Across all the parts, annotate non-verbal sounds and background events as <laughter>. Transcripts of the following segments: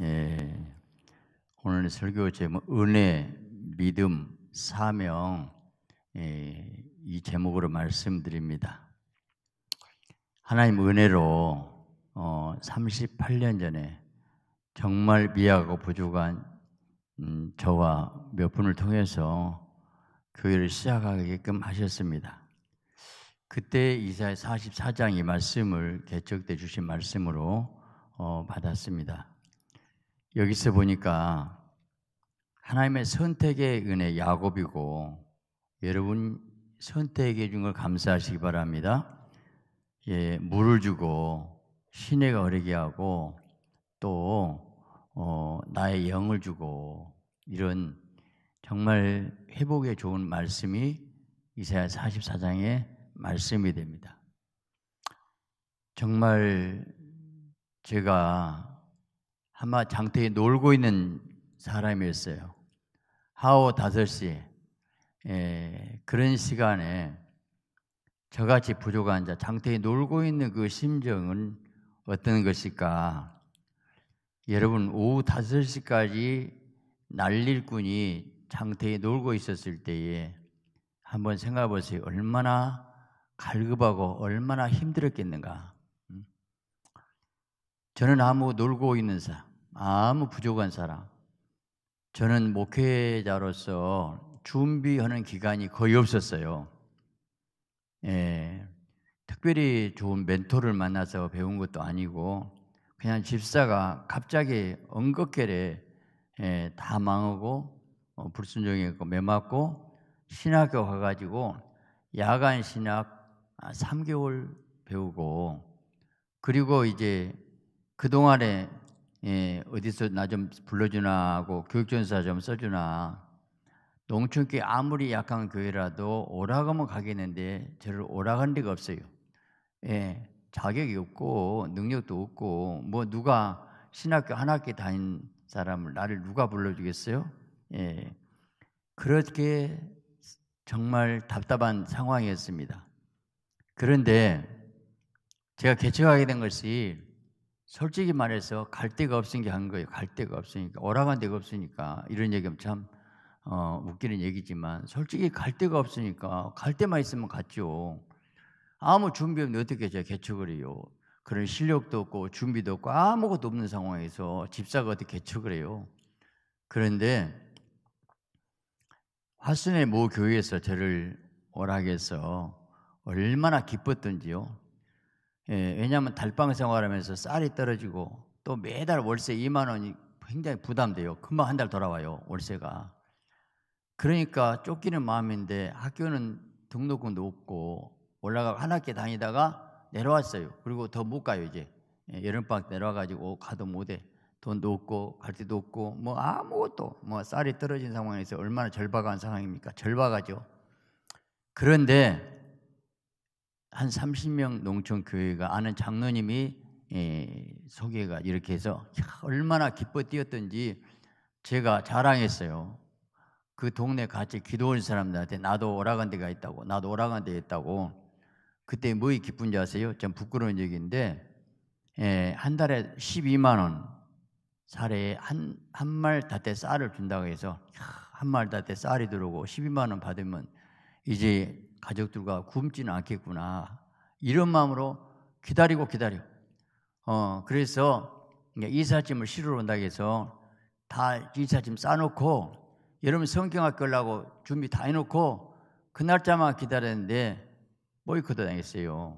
예, 오늘 설교 제목 은혜, 믿음, 사명 예, 이 제목으로 말씀드립니다. 하나님 은혜로 어, 38년 전에 정말 미하고 부족한 음, 저와 몇 분을 통해서 교회를 그 시작하게끔 하셨습니다. 그때 이사의 44장 이 말씀을 개척 때 주신 말씀으로 어, 받았습니다. 여기서 보니까 하나님의 선택의 은혜 야곱이고 여러분 선택해 준걸 감사하시기 바랍니다. 예, 물을 주고 시내가 어리게 하고 또 어, 나의 영을 주고 이런 정말 회복에 좋은 말씀이 이사야 44장의 말씀이 됩니다. 정말 제가 아마 장터에 놀고 있는 사람이었어요. 하오 5시 에, 예, 그런 시간에 저같이 부족한 자장터에 놀고 있는 그 심정은 어떤 것일까? 여러분 오후 5시까지 날릴꾼이 장터에 놀고 있었을 때에 한번 생각해 보세요. 얼마나 갈급하고 얼마나 힘들었겠는가. 음? 저는 아무 놀고 있는 사람, 아무 부족한 사람. 저는 목회자로서 준비하는 기간이 거의 없었어요. 예, 특별히 좋은 멘토를 만나서 배운 것도 아니고 그냥 집사가 갑자기 엉겁결에 예, 다 망하고 어, 불순종했고 매맞고 신학교 가가지고 야간 신학 3개월 배우고 그리고 이제 그동안에 예, 어디서 나 좀 불러주나 하고 교육전사 좀 써주나 농촌교회 아무리 약한 교회라도 오라고하면 가겠는데 저를 오라고한 데가 없어요. 예, 자격이 없고 능력도 없고 뭐 누가 신학교 한 학기 다닌 사람을 나를 누가 불러주겠어요? 예, 그렇게 정말 답답한 상황이었습니다. 그런데 제가 개척하게 된 것이 솔직히 말해서 갈 데가 없으니까 한 거예요. 갈 데가 없으니까 오라간 데가 없으니까 이런 얘기면참 어, 웃기는 얘기지만 솔직히 갈 데가 없으니까 갈 데만 있으면 갔죠. 아무 준비 없는 어떻게 제가 개척을 해요? 그런 실력도 없고 준비도 없고 아무것도 없는 상황에서 집사가 어떻게 개척을 해요? 그런데 화순의 모 교회에서 저를 오락해서 얼마나 기뻤던지요. 예, 왜냐하면 달방 생활하면서 쌀이 떨어지고 또 매달 월세 2만 원이 굉장히 부담돼요. 금방 한 달 돌아와요 월세가. 그러니까 쫓기는 마음인데 학교는 등록금도 없고 올라가고 한 학기 다니다가 내려왔어요. 그리고 더 못 가요 이제 예, 여름방학 내려와가지고 어, 가도 못해. 돈도 없고 갈 데도 없고 뭐 아무것도 뭐 쌀이 떨어진 상황에서 얼마나 절박한 상황입니까? 절박하죠. 그런데 한 30명 농촌 교회가 아는 장로님이 예, 소개가 이렇게 해서 얼마나 기뻐 뛰었던지 제가 자랑했어요. 그 동네 같이 기도 온 사람들한테 나도 오라간 데가 있다고 나도 오라간 데가 있다고 그때 뭐이 기쁜지 아세요? 좀 부끄러운 얘기인데 예, 한 달에 12만 원 사례에 한 한 말다에 쌀을 준다고 해서 한 말다에 쌀이 들어오고 12만 원 받으면 이제 가족들과 굶지는 않겠구나. 이런 마음으로 기다리고 기다려. 어, 그래서 이삿짐을 실으러 온다 해서 다 이삿짐 싸놓고 여러분 성경학 끌려고 준비 다 해놓고 그 날짜만 기다렸는데 뭐이도 당했어요.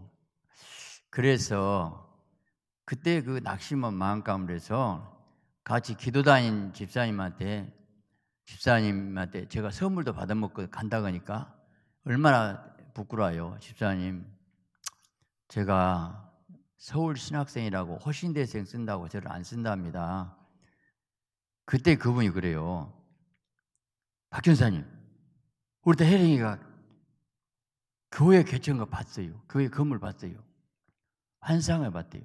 그래서 그때 그 낙심한 마음감을 해서 같이 기도 다닌 집사님한테 집사님한테 제가 선물도 받아먹고 간다 그러니까 얼마나 부끄러워요. 집사님, 제가 서울 신학생이라고 허신대생 쓴다고 저를 안 쓴답니다. 그때 그분이 그래요. 박준사님, 우리 때 혜령이가 교회 개천과 봤어요. 교회 건물 봤어요. 환상을 봤대요.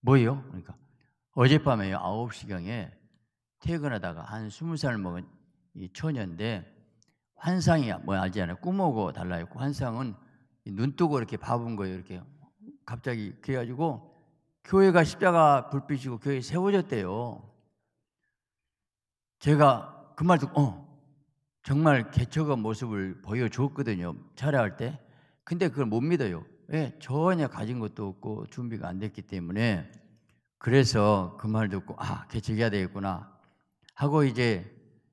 뭐예요? 그러니까 어젯밤에 9시경에 퇴근하다가 한 20살 먹은 이 처녀인데 환상이야. 뭐 알지 않아요? 꾸모고 달라있고 환상은 눈 뜨고 이렇게 밥은 거예요. 이렇게 갑자기 그래가지고 교회가 십자가 불빛이고 교회 세워졌대요. 제가 그 말 듣고 어, 정말 개척한 모습을 보여줬거든요 차례할 때. 근데 그걸 못 믿어요. 왜? 예, 전혀 가진 것도 없고 준비가 안 됐기 때문에 그래서 그 말 듣고 아 개척해야 되겠구나 하고 이제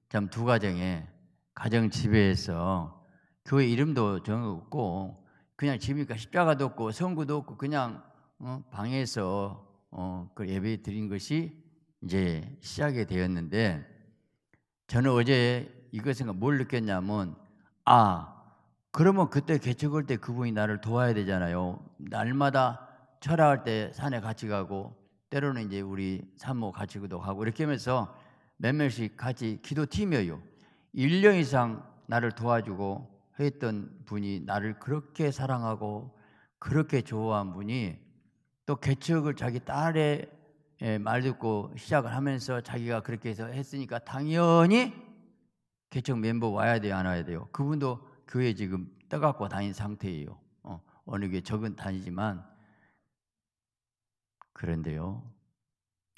참두과정에 가정 집에서 교회 이름도 정없고 그냥 집이니까 십자가도 없고 성구도 없고 그냥 어, 방에서 어, 그 예배 드린 것이 이제 시작이 되었는데 저는 어제 이것을 뭘 느꼈냐면 아 그러면 그때 개척할 때 그분이 나를 도와야 되잖아요. 날마다 철학할 때 산에 같이 가고 때로는 이제 우리 산모 같이 가고 이렇게 하면서 몇 명씩 같이 기도팀이에요. 1년 이상 나를 도와주고 했던 분이 나를 그렇게 사랑하고 그렇게 좋아한 분이 또 개척을 자기 딸의 예, 말 듣고 시작을 하면서 자기가 그렇게 해서 했으니까 당연히 개척 멤버 와야 돼요 안 와야 돼요 그분도 교회 지금 떠갖고 다닌 상태예요 어, 어느 교회 적은 다니지만 그런데요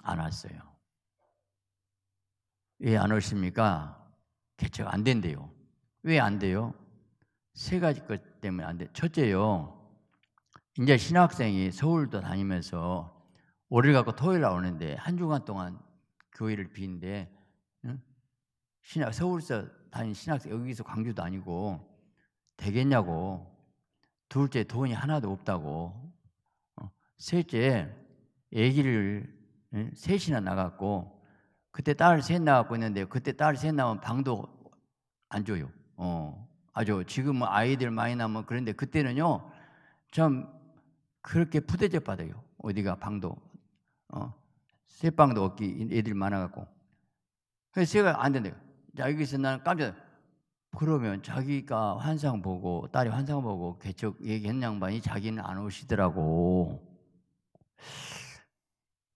안 왔어요 왜안 예, 오십니까 개척안 된대요. 왜 안 돼요? 세 가지 것 때문에 안 돼. 첫째요. 이제 신학생이 서울도 다니면서 월요일 갖고 토요일 나오는데 한 주간 동안 교회를 비는데 응? 신학 서울서 다니는 신학생 여기서 광주도 아니고 되겠냐고. 둘째 돈이 하나도 없다고. 어, 셋째 아기를 응? 셋이나 나갔고 그때 딸셋나왔고 있는데 그때 딸셋나으면 방도 안 줘요. 어. 아주 지금은 아이들 많이 낳면 그런데 그때는요. 참 그렇게 부대접 받아요. 어디가 방도 어. 새 방도 없기 애들 많아 갖고. 그래서 제가 안 된대요. 자, 여기서 나는 깜짝 그러면 자기가 환상 보고 딸이 환상 보고 개척 얘기한 양반이 자기는 안 오시더라고.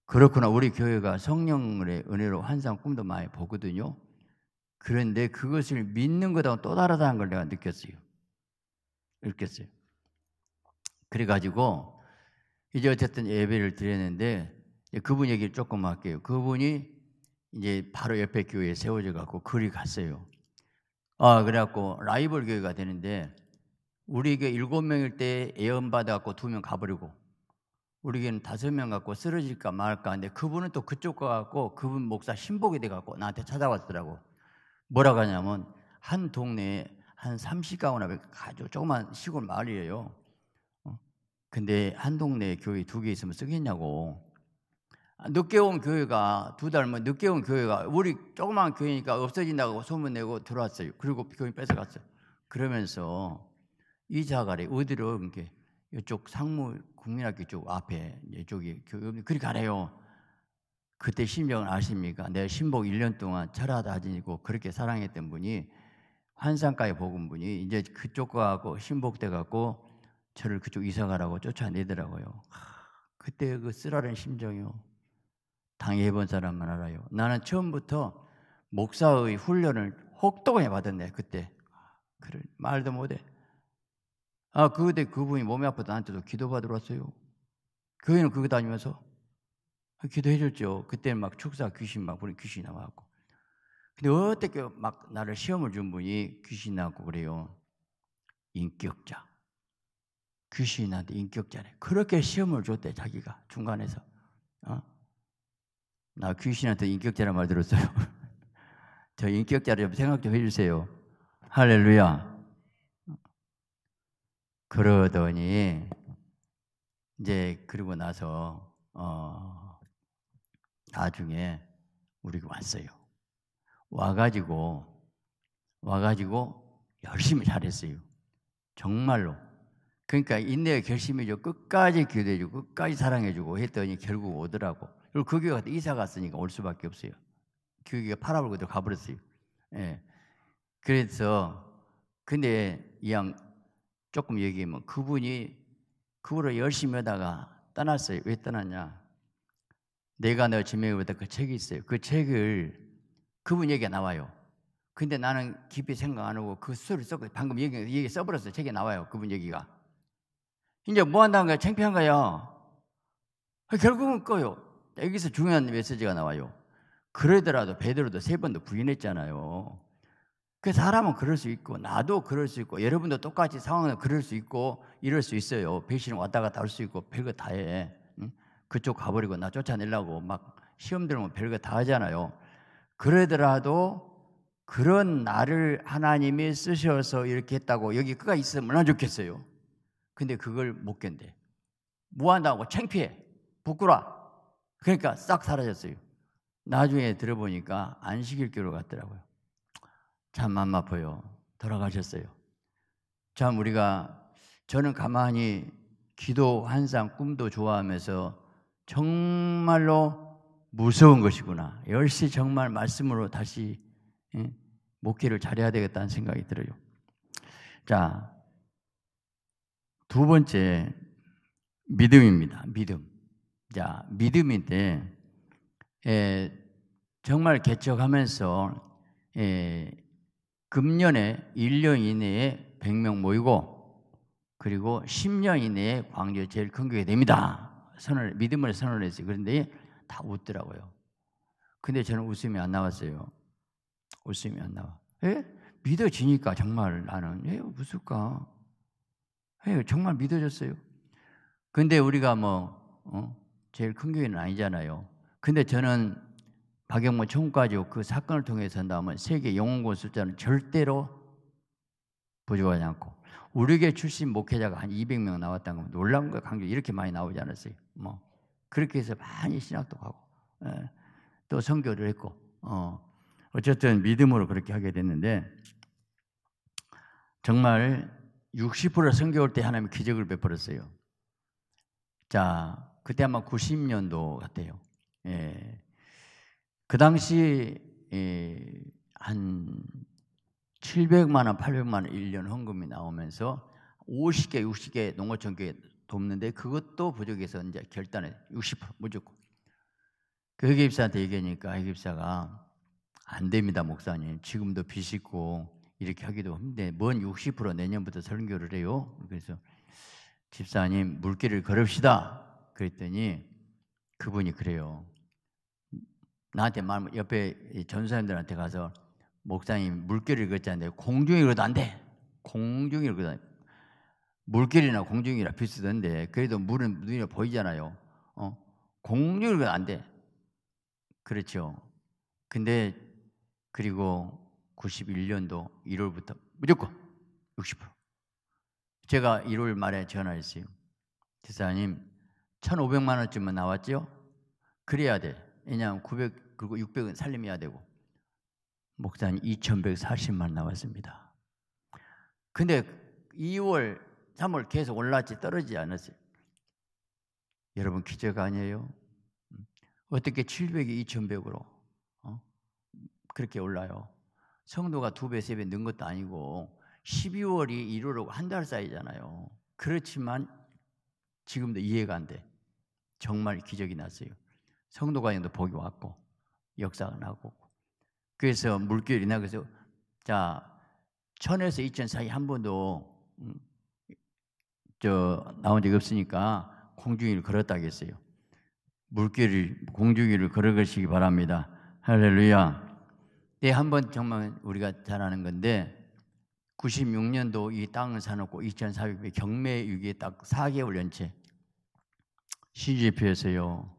그렇구나. 우리 교회가 성령의 은혜로 환상 꿈도 많이 보거든요. 그런데 그것을 믿는 것하고 또 다르다는 걸 내가 느꼈어요. 느꼈어요. 그래가지고 이제 어쨌든 예배를 드렸는데 그분 얘기를 조금 할게요. 그분이 이제 바로 옆에 교회에 세워져 갖고 그리 갔어요. 아 그래갖고 라이벌 교회가 되는데 우리 게 일곱 명일 때 예언 받아갖고 두 명 가버리고 우리에게는 다섯 명 갖고 쓰러질까 말까 하는데 그분은 또 그쪽 가 갖고 그분 목사 신복이 돼 갖고 나한테 찾아왔더라고. 뭐라고 하냐면 한 동네에 한 30가구나 아주 조그만 시골 마을이에요. 어? 근데 한 동네에 교회 두 개 있으면 쓰겠냐고. 아, 늦게 온 교회가 두 달만 뭐 늦게 온 교회가 우리 조그만 교회니까 없어진다고 소문내고 들어왔어요. 그리고 교회 뺏어갔어요. 그러면서 이 자갈이 어디로 이렇게 이쪽 상무 국민학교 쪽 앞에 이쪽에 이그리 가래요. 그때 심정을 아십니까? 내 신복 1년 동안 철하다 지고 그렇게 사랑했던 분이 환상가에 복음 분이 이제 그쪽 가고 신복돼 갖고 저를 그쪽 이사 가라고 쫓아내더라고요. 그때 그 쓰라린 심정이요. 당해본 사람만 알아요. 나는 처음부터 목사의 훈련을 혹독하게 받았네 그때. 그 말도 못해. 아, 그때 그분이 몸이 아프다 나한테도 기도받으러 왔어요. 교회는 그거 다니면서 기도해줬죠. 그때는 막 축사 귀신 막, 보니 귀신이 나와갖고. 근데 어떻게 그 막 나를 시험을 준 분이 귀신이 나고 그래요. 인격자. 귀신이 나한테 인격자래. 그렇게 시험을 줬대, 자기가. 중간에서. 어? 나 귀신한테 인격자란 말 들었어요. <laughs> 저 인격자를 좀 생각 좀 해주세요. 할렐루야. 그러더니 이제 그러고 나서 어 나중에 우리가 왔어요. 와가지고 와가지고 열심히 잘했어요. 정말로. 그러니까 인내의 결심이죠. 끝까지 기대해주고 끝까지 사랑해주고 했더니 결국 오더라고. 그리고 그 교회가 이사 갔으니까 올 수밖에 없어요. 교회가 팔아버리고 가버렸어요. 예. 그래서 근데 이양 조금 얘기하면 그분이 그거를 열심히 하다가 떠났어요. 왜 떠났냐? 내가 너 지명해보다 그 책이 있어요. 그 책을 그분 얘기가 나와요. 근데 나는 깊이 생각 안 하고 그 수를 썼고 방금 얘기, 얘기 써버렸어요. 책에 나와요. 그분 얘기가. 이제 뭐 한다는 거야? 창피한 거야. 결국은 꺼요. 여기서 중요한 메시지가 나와요. 그러더라도 베드로도 세 번도 부인했잖아요. 그 사람은 그럴 수 있고 나도 그럴 수 있고 여러분도 똑같이 상황을 그럴 수 있고 이럴 수 있어요. 배신 왔다 갔다 할 수 있고 별거 다 해. 그쪽 가버리고 나 쫓아내려고 막 시험 들면 으 별거 다 하잖아요. 그러더라도 그런 나를 하나님이 쓰셔서 이렇게 했다고 여기 그가 있으면 얼마나 좋겠어요. 근데 그걸 못 견뎌. 뭐 한다고 창피해. 부끄러. 워 그러니까 싹 사라졌어요. 나중에 들어보니까 안식일교로 갔더라고요. 참맘 아파요. 돌아가셨어요. 참 우리가 저는 가만히 기도, 환상, 꿈도 좋아하면서 정말로 무서운 것이구나. 열시 정말 말씀으로 다시 예, 목회를 잘해야 되겠다는 생각이 들어요. 자, 두 번째 믿음입니다. 믿음. 자, 믿음인데 에, 예, 정말 개척하면서 에, 예, 금년에 1년 이내에 100명 모이고 그리고 10년 이내에 광주에 제일 큰 교회 됩니다. 선을 믿음을 선언했어요. 그런데 다 웃더라고요. 근데 저는 웃음이 안 나왔어요. 웃음이 안 나와. 에? 예? 믿어지니까 정말 나는 왜 예, 웃을까? 에 예, 정말 믿어졌어요. 근데 우리가 뭐 어? 제일 큰 교회는 아니잖아요. 근데 저는 박영문 총과지그 사건을 통해서 한다면 세계 영혼권 숫자는 절대로 부족하지 않고 우리 에게 출신 목회자가 한 200명 나왔다는 건 놀라운 거예요. 강조 이렇게 많이 나오지 않았어요. 뭐 그렇게 해서 많이 신학도 하고 예. 또 선교를 했고 어. 어쨌든 믿음으로 그렇게 하게 됐는데 정말 60%선교할때하나님 기적을 베풀었어요. 자, 그때 아마 90년도 같아요. 예. 그 당시 한 700만 원, 800만 원 1년 헌금이 나오면서 50개, 60개 농어촌 교회 돕는데 그것도 부족해서 이제 결단해 60% 무조건. 그 회계입사한테 얘기하니까 회계입사가 안 됩니다, 목사님. 지금도 빚 있고 이렇게 하기도 힘든데 뭔 60% 내년부터 설교를 해요. 그래서 집사님 물길을 걸읍시다. 그랬더니 그분이 그래요. 나한테 말 옆에 전사님들한테 가서 목사님 물결이 그랬잖아요. 공중이 그래도 안 돼. 공중이 그래도 안 돼. 물결이나 공중이라 비슷한데 그래도 물은 눈에 보이잖아요. 어? 공중이 그래도 안 돼. 그렇죠. 근데 그리고 91년도 1월부터 무조건 60%. 제가 1월 말에 전화했어요. 대사님 1,500만 원쯤은 나왔죠? 그래야 돼. 왜냐하면 900 그리고 600은 살림해야 되고 목사님 2,140만 나왔습니다. 근데 2월, 3월 계속 올랐지 떨어지지 않았어요. 여러분 기적 아니에요? 음. 어떻게 700이 2,100으로 어? 그렇게 올라요? 성도가 두 배, 세 배 는 것도 아니고 12월이 1월하고 한 달 사이잖아요. 그렇지만 지금도 이해가 안 돼. 정말 기적이 났어요. 성도가에도 복이 왔고 역사가 나고 그래서 물결이나 그래서 자 천에서 이천 사이 한 번도 음, 저 나온 적이 없으니까 공중위를 걸었다겠어요. 물결이 공중위를 걸어가시기 바랍니다. 할렐루야. 네, 한번 정말 우리가 잘 아는 건데 96년도 이 땅을 사놓고 2,400배 경매 위기에 딱 4개월 연체 CGP에서요.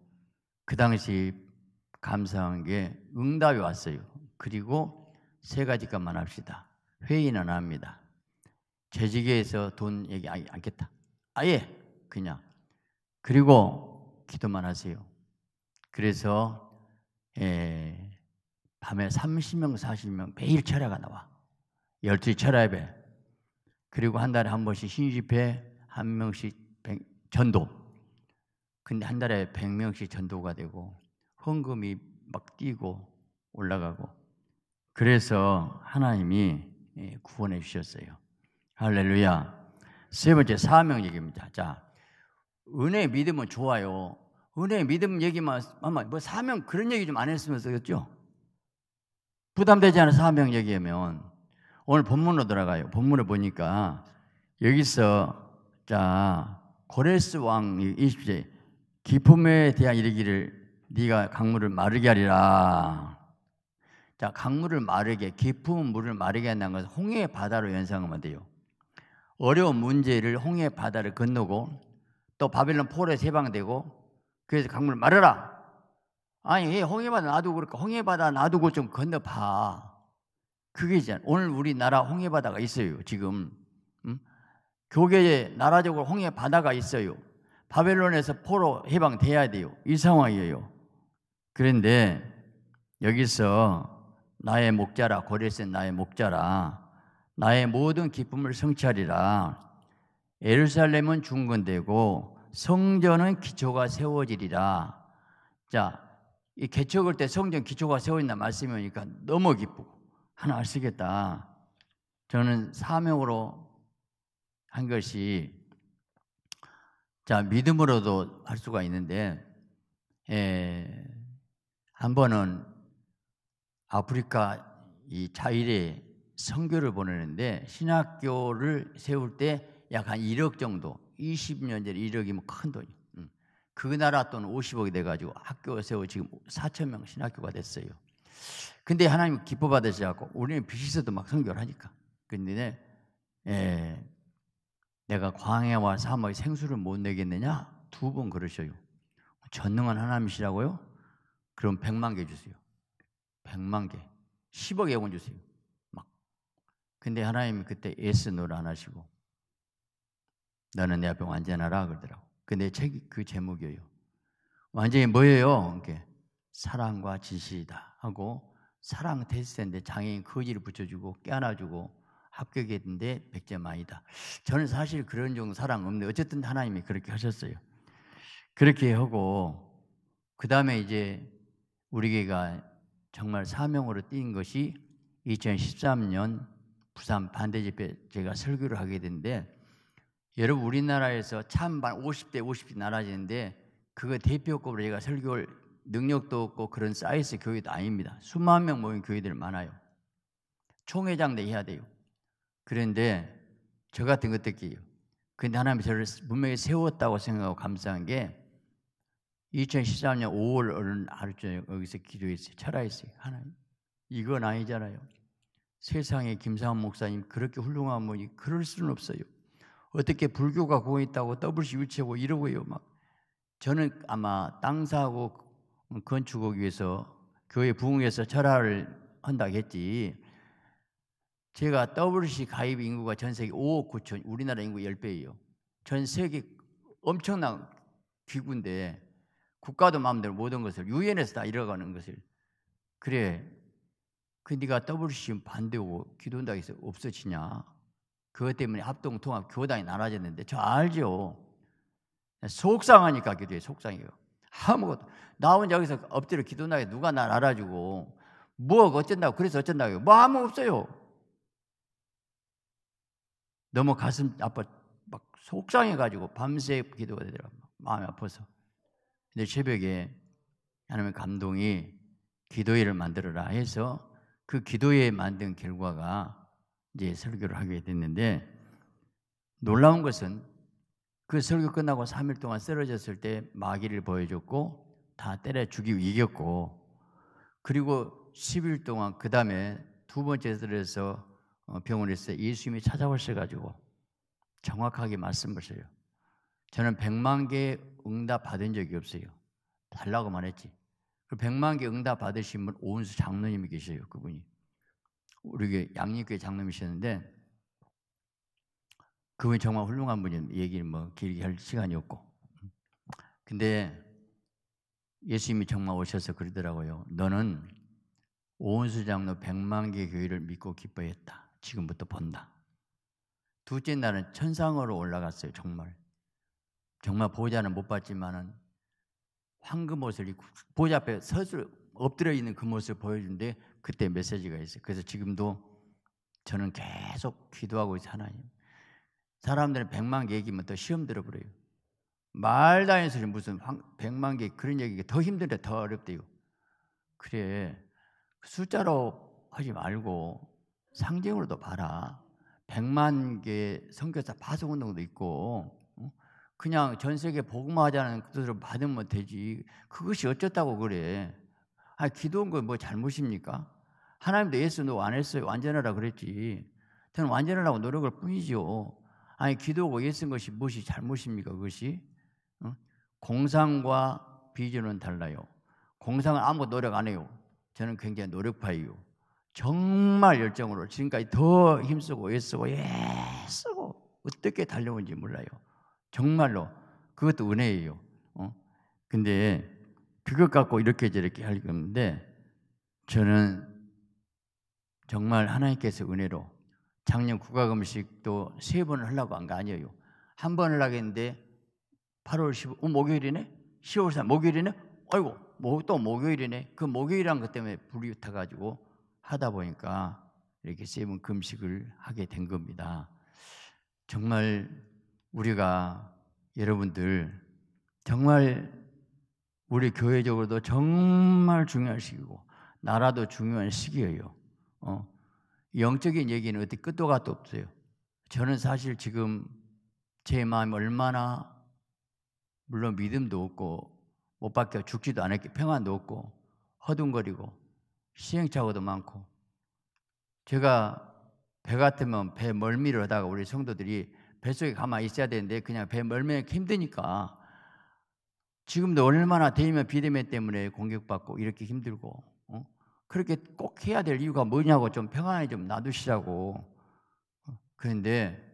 그 당시 감사한 게 응답이 왔어요. 그리고 세 가지 것만 합시다. 회의는 합니다. 재직에서 돈 얘기 안겠다. 아예 그냥 그리고 기도만 하세요. 그래서 에, 예, 밤에 30명, 40명 매일 철야가 나와. 12시 철야배. 그리고 한 달에 한 번씩 신집회 한 명씩 전도. 근데 한 달에 100명씩 전도가 되고 헌금이 막 뛰고 올라가고 그래서 하나님이 예, 구원해 주셨어요. 할렐루야. 세 번째 사명 얘기입니다. 자, 은혜 믿으면 좋아요. 은혜 믿음 얘기만 아마 뭐 사명 그런 얘기 좀 안 했으면 좋겠죠. 부담되지 않은 사명 얘기하면 오늘 본문으로 들어가요. 본문을 보니까 여기서 자 고레스 왕2 0세 기품에 대한 이르기를 네가 강물을 마르게 하리라. 자, 강물을 마르게 깊은 물을 마르게 한다는 것은 홍해 바다로 연상하면 돼요. 어려운 문제를 홍해 바다를 건너고 또 바벨론 폴에세방되고 그래서 강물을 마르라. 아니, 홍해 바다 놔두고 그러니까 홍해 바다 놔두고 좀 건너 봐. 그게 있잖아. 오늘 우리나라 홍해 바다가 있어요. 지금 음? 교계 에 나라적으로 홍해 바다가 있어요. 바벨론에서 포로 해방돼야 돼요. 이 상황이에요. 그런데 여기서 나의 목자라 고레센 나의 목자라 나의 모든 기쁨을 성취하리라 예루살렘은 중건되고 성전은 기초가 세워지리라 자이개척할때 성전 기초가 세워진다 말씀이니까 너무 기쁘고 하나 쓰겠다 저는 사명으로 한 것이 자, 믿음으로도 할 수가 있는데, 에, 예, 한 번은 아프리카 이 차일에 선교를 보내는데 신학교를 세울 때 약 한 1억 정도, 20년 전에 1억이면 큰 돈이요. 음, 그 나라 또는 50억이 돼가지고 학교 세워 지금 4천 명 신학교가 됐어요. 근데 하나님 기뻐 받으시고 우리는 빚이 있어도 막 선교를 하니까. 근데 에, 네, 예, 내가 광해와 삼의 생수를 못 내겠느냐? 두 번 그러셔요. 전능한 하나님이시라고요? 그럼 백만개 주세요. 백만 개. 1억 예원 주세요. 막. 근데 하나님이 그때 예스 노를 안 하시고 너는 내 앞에 완전하라 그러더라고. 근데 책이 그 제목이에요. 완전히 뭐예요? 이렇게 사랑과 진실이다 하고 사랑 테스트인데 장애인 거지를 붙여주고 깨안아주고 합격했는데 100점 아니다. 저는 사실 그런 종 사랑 없는데 어쨌든 하나님이 그렇게 하셨어요. 그렇게 하고 그 다음에 이제 우리 교가 정말 사명으로 뛴 것이 2013년 부산 반대집회 제가 설교를 하게 됐는데 여러분 우리나라에서 참반 50대 50이 나눠지는데 그거 대표급으로 제가 설교할 능력도 없고 그런 사이즈 교회도 아닙니다. 수만 명 모인 교회들 많아요. 총회장내 해야 돼요. 그런데 저 같은 것들끼요 근데 하나님이 저를 분명히 세웠다고 생각하고 감사한 게 2013년 5월 어느 하루 저에 여기서 기도했어요. 철화했어요. 하나님 이건 아니잖아요. 세상에 김상환 목사님 그렇게 훌륭한 분이 그럴 수는 없어요. 어떻게 불교가 고거 있다고 더블 유치하고 이러고요. 막 저는 아마 땅 사고 건축하기 위해서 교회 부흥에서 철화를 한다 했지. 제가 WC 가입 인구가 전 세계 5억 9천, 우리나라 인구 10배예요. 전 세계 엄청난 기구인데 국가도 마음대로 모든 것을 유엔에서 다 이뤄가는 것을 그래. 그 네가 WC 반대고 기도한다해서 없어지냐? 그것 때문에 합동 통합 교단이 나눠졌는데 저 알죠. 속상하니까 기도해 속상해요. 아무것도 나 혼자 여기서 엎드려 기도나게 누가 날 알아주고 뭐가 어쩐다고 그래서 어쩐다고 뭐 아무 없어요. 너무 가슴 아파 막 속상해가지고 밤새 기도가 되더라고요. 마음이 아파서. 근데 새벽에 하나님의 감동이 기도회를 만들어라 해서 그 기도회에 만든 결과가 이제 설교를 하게 됐는데 놀라운 것은 그 설교 끝나고 3일 동안 쓰러졌을 때 마귀를 보여줬고 다 때려 죽이고 이겼고 그리고 10일 동안 그 다음에 두 번째 설에서 어, 병원에 있을 때 예수님이 찾아오셔가지고 정확하게 말씀하세요. 저는 100만 개 응답 받은 적이 없어요. 달라고말 했지. 그 100만 개 응답 받으신 분 오은수 장로님이 계셔요. 그분이. 우리 양립교 장로님이셨는데 그분이 정말 훌륭한 분이에요. 얘기는 뭐 길게 할 시간이 없고. 근데 예수님이 정말 오셔서 그러더라고요. 너는 오은수 장로 100만 개 교회를 믿고 기뻐했다. 지금부터 본다. 둘째 날은 천상으로 올라갔어요. 정말 정말 보좌는 못 봤지만은 황금 옷을 입고 보좌 앞에 서술 엎드려 있는 그 모습을 보여준데 그때 메시지가 있어요. 그래서 지금도 저는 계속 기도하고 있어요. 하나님. 사람들은 백만 개 얘기면 더 시험 들어버려요. 말도 안 소리 무슨 백만 개 그런 얘기가 더 힘든데 더 어렵대요. 그래 숫자로 하지 말고 상징으로도 봐라. 100만 개성교사 파송 운동도 있고 어? 그냥 전 세계 복음화하자는 뜻으로 받으면 뭐 되지. 그것이 어쨌다고 그래. 아, 기도한 거 뭐 잘못입니까? 하나님도 예수 너안 했어요. 완전하라 그랬지. 저는 완전하라고 노력할 뿐이죠 아니, 기도고 하 예수인 것이 무엇이 잘못입니까? 그것이? 응? 어? 공상과 비전은 달라요. 공상은 아무 노력 안 해요. 저는 굉장히 노력파예요. 정말 열정으로 지금까지 더 힘쓰고 애쓰고 애쓰고 어떻게 달려온지 몰라요. 정말로 그것도 은혜예요. 어? 근데 그것 갖고 이렇게 저렇게 할 건데 저는 정말 하나님께서 은혜로 작년 국가금식도 세 번을 하려고 한 거 아니에요. 한 번을 하겠는데 8월 15일, 어, 목요일이네? 10월 3일, 목요일이네? 아이고, 뭐, 또 목요일이네? 그 목요일이란 것 때문에 불이 타가지고 하다 보니까 이렇게 세븐 금식을 하게 된 겁니다. 정말 우리가 여러분들 정말 우리 교회적으로도 정말 중요한 시기고 나라도 중요한 시기예요. 어, 영적인 얘기는 어디 끝도 가도 없어요. 저는 사실 지금 제 마음이 얼마나 물론 믿음도 없고 못 박혀 죽지도 않았기 평안도 없고 허둥거리고 시행착오도 많고 제가 배 같으면 배 멀미를 하다가 우리 성도들이 뱃속에 가만히 있어야 되는데 그냥 배 멀미에 힘드니까 지금도 얼마나 대면 비대면 때문에 공격받고 이렇게 힘들고 어? 그렇게 꼭 해야 될 이유가 뭐냐고 좀 평안히 좀 놔두시라고 어, 그런데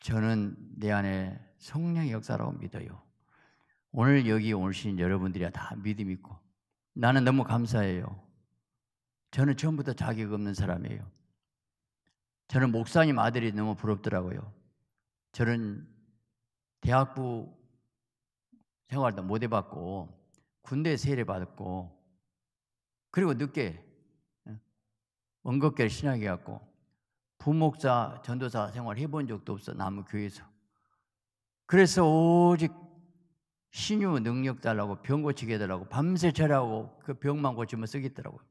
저는 내 안에 성령의 역사라고 믿어요 오늘 여기 오신 여러분들이 다 믿음 있고 나는 너무 감사해요 저는 처음부터 자격 없는 사람이에요. 저는 목사님 아들이 너무 부럽더라고요. 저는 대학부 생활도 못 해봤고 군대 세례 받았고 그리고 늦게 예, 원곡교를 신학해 갖고 부목사 전도사 생활 해본 적도 없어 남무 교회에서 그래서 오직 신유 능력 달라고 병 고치게 달라고 밤새 절하고 그 병만 고치면 쓰겠더라고요.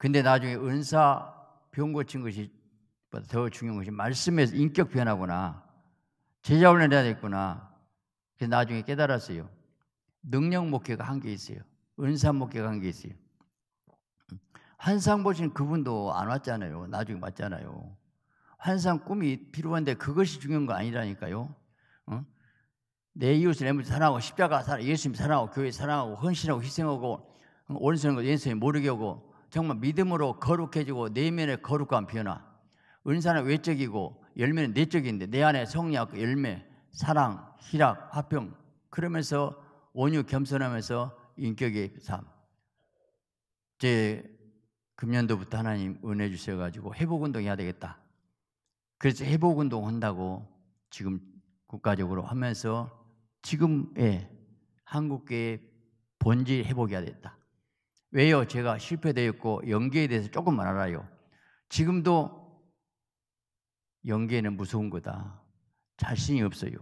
근데 나중에 은사 병 고친 것이 더 중요한 것이 말씀에서 인격 변화구나. 제자 훈련해야 됐구나. 그래서 나중에 깨달았어요. 능력 목회가 한 게 있어요. 은사 목회가 한 게 있어요. 환상 보신 그분도 안 왔잖아요. 나중에 왔잖아요. 환상 꿈이 필요한데 그것이 중요한 거 아니라니까요. 어? 내 이웃을 내물 사랑하고 십자가 사랑, 예수님 사랑하고 교회 사랑하고 헌신하고 희생하고 온성과 어, 예수님 모르게 하고 정말 믿음으로 거룩해지고 내면의 거룩한 변화. 은사는 외적이고 열매는 내적인데 내 안에 성약, 열매, 사랑, 희락, 화평. 그러면서 온유 겸손하면서 인격의 삶. 제 금년도부터 하나님 은혜 주셔가지고 회복 운동 해야 되겠다. 그래서 회복 운동 한다고 지금 국가적으로 하면서 지금의 한국계의 본질 회복해야 됐다. 왜요? 제가 실패되었고 연기에 대해서 조금만 알아요. 지금도 연기에는 무서운 거다. 자신이 없어요.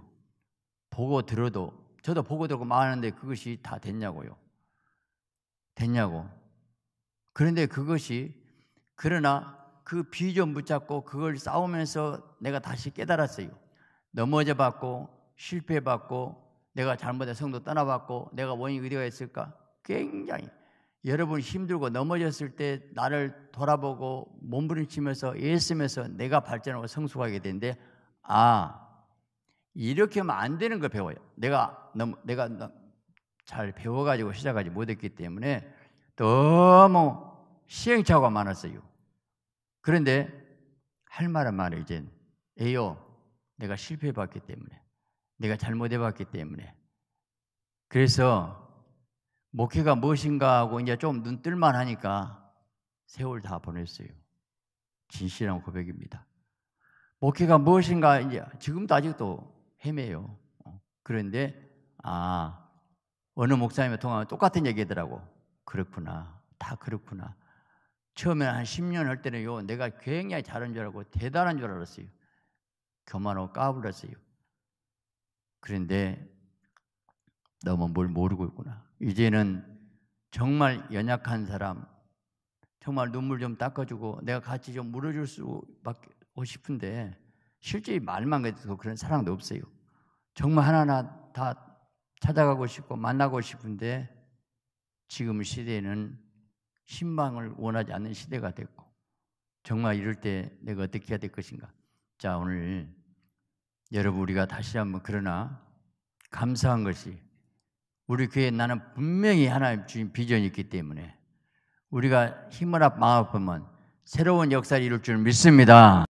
보고 들어도 저도 보고 들고 말하는데 그것이 다 됐냐고요. 됐냐고. 그런데 그것이 그러나 그비전 붙잡고 그걸 싸우면서 내가 다시 깨달았어요. 넘어져 봤고 실패해 봤고 내가 잘못해 성도 떠나봤고 내가 원인이 어디가 있을까? 굉장히 여러분 힘들고 넘어졌을 때 나를 돌아보고 몸부림치면서 예수면서 내가 발전하고 성숙하게 되는데 아 이렇게 하면 안 되는 걸 배워요. 내가 너무 내가 잘 배워가지고 시작하지 못했기 때문에 너무 시행착오가 많았어요. 그런데 할 말은 말해 이제 에요 내가 실패해봤기 때문에 내가 잘못해봤기 때문에 그래서 목회가 무엇인가 하고 이제 좀 눈뜰만 하니까 세월 다 보냈어요. 진실한 고백입니다. 목회가 무엇인가 이제 지금도 아직도 헤매요. 어, 그런데 아 어느 목사님을통하면 똑같은 얘기더라고. 그렇구나. 다 그렇구나. 처음에 한 10년 할 때는 요 내가 굉장히 잘한 줄 알고 대단한 줄 알았어요. 교만하고 까불었어요. 그런데 너무 뭘 모르고 있구나. 이제는 정말 연약한 사람, 정말 눈물 좀 닦아주고 내가 같이 좀 물어줄 수밖에 어, 싶은데 실제 말만 해도 그런 사랑도 없어요. 정말 하나하나 다 찾아가고 싶고 만나고 싶은데 지금 시대는 신망을 원하지 않는 시대가 됐고 정말 이럴 때 내가 어떻게 해야 될 것인가? 자 오늘 여러분 우리가 다시 한번 그러나 감사한 것이 우리 교회 나는 분명히 하나님 주신 비전이 있기 때문에 우리가 힘을 합 마음을 보면 새로운 역사를 이룰 줄 믿습니다.